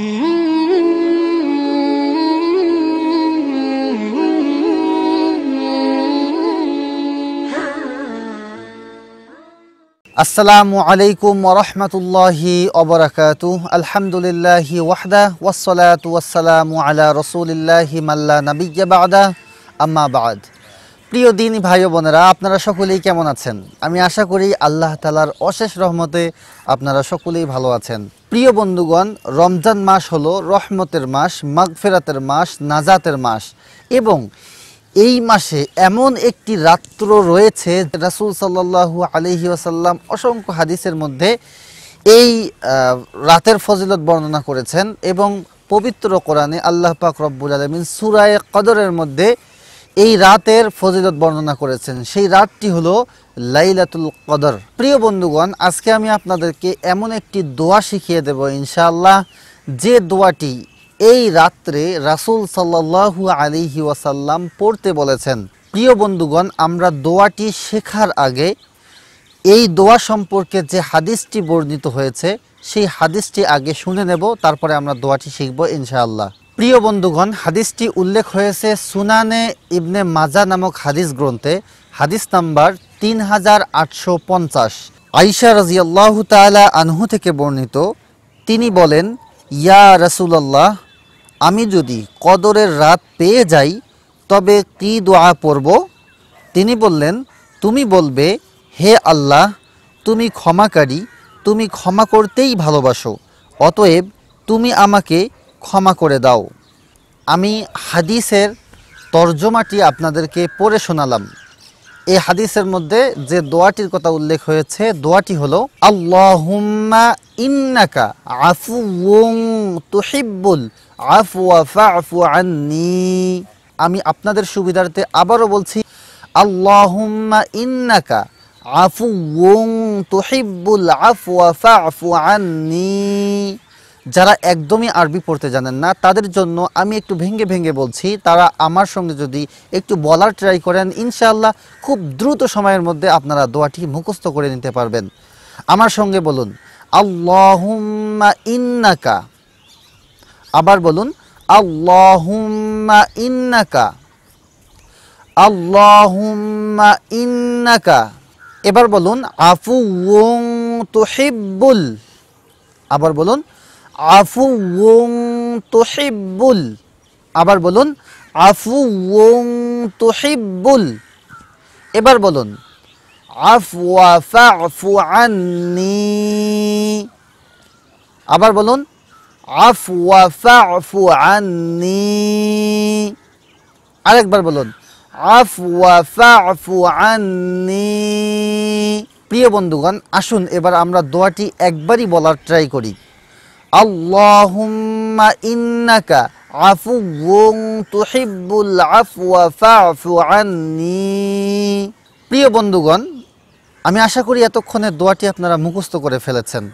আসসালামু আলাইকুম ওরহমতুল্লাহি অবরাকাত আলহামদুলিল্লাহি ওয়াহদা ওয়াসলাত ওয়াসালামু আলা রসুলিল্লাহি মাল্লা নবীবাদা আম্মা বাদ প্রিয় দিন ভাই বোনেরা আপনারা সকলেই কেমন আছেন আমি আশা করি আল্লাহ তালার অশেষ রহমতে আপনারা সকলেই ভালো আছেন প্রিয় বন্ধুগণ রমজান মাস হলো রহমতের মাস মাগফেরাতের মাস নাজাতের মাস এবং এই মাসে এমন একটি রাত্র রয়েছে রাসুল সাল্লু আলহি আসাল্লাম অসংখ্য হাদিসের মধ্যে এই রাতের ফজিলত বর্ণনা করেছেন এবং পবিত্র কোরআনে আল্লাহ পাক রব্বুল আলমিন সুরায় কদরের মধ্যে এই রাতের ফজিলত বর্ণনা করেছেন সেই রাতটি হলো লাইলাতুল কদর প্রিয় বন্ধুগণ আজকে আমি আপনাদেরকে এমন একটি দোয়া শিখিয়ে দেব ইনশাআল্লাহ যে দোয়াটি এই রাত্রে রাসুল সাল্লাহু আলিহি ওয়াসাল্লাম পড়তে বলেছেন প্রিয় বন্ধুগণ আমরা দোয়াটি শেখার আগে এই দোয়া সম্পর্কে যে হাদিসটি বর্ণিত হয়েছে সেই হাদিসটি আগে শুনে নেব তারপরে আমরা দোয়াটি শিখব ইনশাআল্লাহ প্রিয় বন্ধুগণ হাদিসটি উল্লেখ হয়েছে সুনানে ইবনে মাজা নামক হাদিস গ্রন্থে হাদিস নাম্বার তিন হাজার আটশো পঞ্চাশ আইসা রাজিয়াল্লাহ তালা আনহু থেকে বর্ণিত তিনি বলেন ইয়া রাসুলাল্লাহ আমি যদি কদরের রাত পেয়ে যাই তবে কি দোয়া পড়ব তিনি বললেন তুমি বলবে হে আল্লাহ তুমি ক্ষমাকারী তুমি ক্ষমা করতেই ভালোবাসো অতএব তুমি আমাকে ক্ষমা করে দাও আমি হাদিসের তর্জমাটি আপনাদেরকে পড়ে শোনালাম এই হাদিসের মধ্যে যে দোয়াটির কথা উল্লেখ হয়েছে দোয়াটি হলো আল্লাহুম্মা ইন্নাকা আফুউং তুহিব্বুল আফওয়া ফাফু আন্নি আমি আপনাদের সুবিধার্থে আবারও বলছি আল্লাহুম্মা ইন্নাকা আফুউং তুহিব্বুল আফওয়া ফাফু আন্নি যারা একদমই আরবি পড়তে জানেন না তাদের জন্য আমি একটু ভেঙে ভেঙে বলছি তারা আমার সঙ্গে যদি একটু বলার ট্রাই করেন ইনশাআল্লাহ খুব দ্রুত সময়ের মধ্যে আপনারা দোয়াটি মুখস্থ করে নিতে পারবেন আমার সঙ্গে বলুন আল্লাহুম্মা ইন্নাকা আবার বলুন আল্লাহুম্মা ইন্নাকা আল্লাহুম্মা ইন্নাকা এবার বলুন আফু তুহিব্বুল আবার বলুন আফু তোহিবুল আবার বলুন আফু ওং তোহিবুল এবার বলুন আফওয়া আননি আবার বলুন আফওয়া আননি আরেকবার বলুন আফওয়া আননি প্রিয় বন্ধুগণ আসুন এবার আমরা দোয়াটি একবারই বলার ট্রাই করি اللهم إنك عفو تحب العفو فاعف عني প্রিয় বন্ধুগণ আমি আশা করি এতক্ষণে দোয়াটি আপনারা মুখস্থ করে ফেলেছেন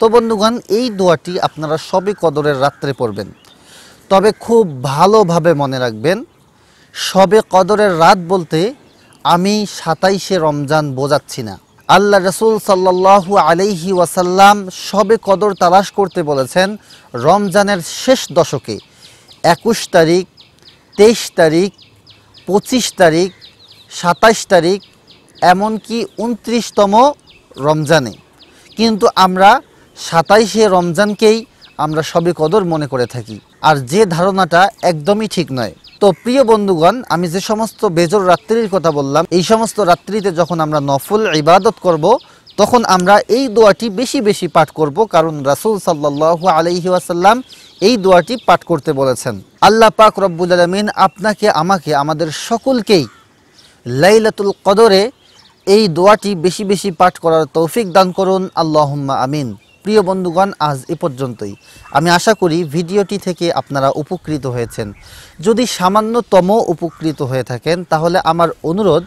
তো বন্ধুগণ এই দোয়াটি আপনারা সবই কদরের রাত্রে পড়বেন তবে খুব ভালোভাবে মনে রাখবেন সবে কদরের রাত বলতে আমি সাতাইশে রমজান বোঝাচ্ছি না আল্লাহ রসুল সাল্লাহু আলাইহি ওয়াসাল্লাম সবে কদর তালাশ করতে বলেছেন রমজানের শেষ দশকে একুশ তারিখ তেইশ তারিখ পঁচিশ তারিখ সাতাশ তারিখ এমনকি উনত্রিশতম রমজানে কিন্তু আমরা সাতাইশে রমজানকেই আমরা সবে কদর মনে করে থাকি আর যে ধারণাটা একদমই ঠিক নয় তো প্রিয় বন্ধুগণ আমি যে সমস্ত বেজর রাত্রির কথা বললাম এই সমস্ত রাত্রিতে যখন আমরা নফল ইবাদত করব। তখন আমরা এই দোয়াটি বেশি বেশি পাঠ করব কারণ রাসুল সাল্লাহ আলহি আসাল্লাম এই দোয়াটি পাঠ করতে বলেছেন আল্লাহ পাক রব্বুল আলমিন আপনাকে আমাকে আমাদের সকলকেই লাইলাতুল কদরে এই দোয়াটি বেশি বেশি পাঠ করার তৌফিক দান করুন আল্লাহম্মা আমিন প্রিয় বন্ধুগণ আজ এ পর্যন্তই আমি আশা করি ভিডিওটি থেকে আপনারা উপকৃত হয়েছেন যদি সামান্যতম উপকৃত হয়ে থাকেন তাহলে আমার অনুরোধ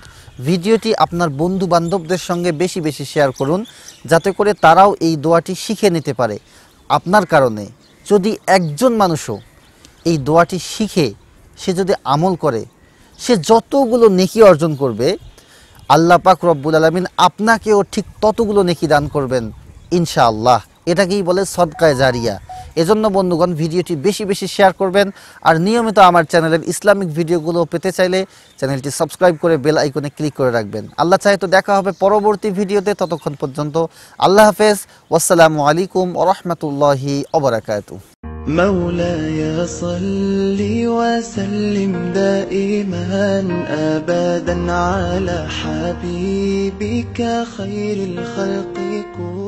ভিডিওটি আপনার বন্ধু বান্ধবদের সঙ্গে বেশি বেশি শেয়ার করুন যাতে করে তারাও এই দোয়াটি শিখে নিতে পারে আপনার কারণে যদি একজন মানুষও এই দোয়াটি শিখে সে যদি আমল করে সে যতগুলো নেকি অর্জন করবে আল্লাহ পাক রব্বুল আলমিন আপনাকেও ঠিক ততগুলো নেকি দান করবেন ইনশাআল্লাহ এটাকেই বলে সদকায় জারিয়া এজন্য বন্ধুগণ ভিডিওটি বেশি বেশি শেয়ার করবেন আর নিয়মিত আমার চ্যানেলের ইসলামিক ভিডিওগুলো পেতে চাইলে চ্যানেলটি সাবস্ক্রাইব করে বেল আইকনে ক্লিক করে রাখবেন আল্লাহ চাহে তো দেখা হবে পরবর্তী ভিডিওতে ততক্ষণ পর্যন্ত আল্লাহ হাফেজ ওয়াসালামু আলাইকুম ওরহমতুল্লাহি অবরাকাতু مولاي صل وسلم دائما ابدا على حبيبك خير الخلق كله